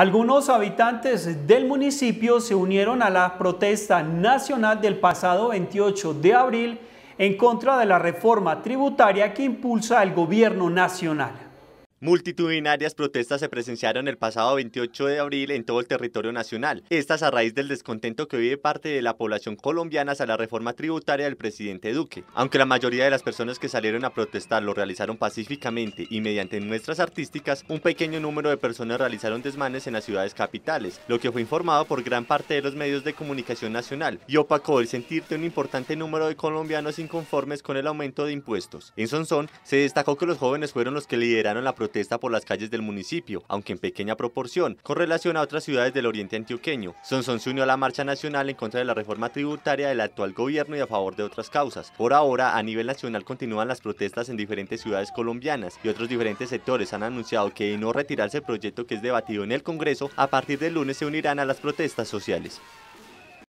Algunos habitantes del municipio se unieron a la protesta nacional del pasado 28 de abril en contra de la reforma tributaria que impulsa el gobierno nacional. Multitudinarias protestas se presenciaron el pasado 28 de abril en todo el territorio nacional, estas a raíz del descontento que vive parte de la población colombiana hacia la reforma tributaria del presidente Duque. Aunque la mayoría de las personas que salieron a protestar lo realizaron pacíficamente y mediante muestras artísticas, un pequeño número de personas realizaron desmanes en las ciudades capitales, lo que fue informado por gran parte de los medios de comunicación nacional y opacó el sentir de un importante número de colombianos inconformes con el aumento de impuestos. En Sonsón se destacó que los jóvenes fueron los que lideraron la protesta protesta por las calles del municipio, aunque en pequeña proporción, con relación a otras ciudades del oriente antioqueño. Sonson se unió a la marcha nacional en contra de la reforma tributaria del actual gobierno y a favor de otras causas. Por ahora, a nivel nacional continúan las protestas en diferentes ciudades colombianas y otros diferentes sectores han anunciado que de no retirarse el proyecto que es debatido en el Congreso, a partir del lunes se unirán a las protestas sociales.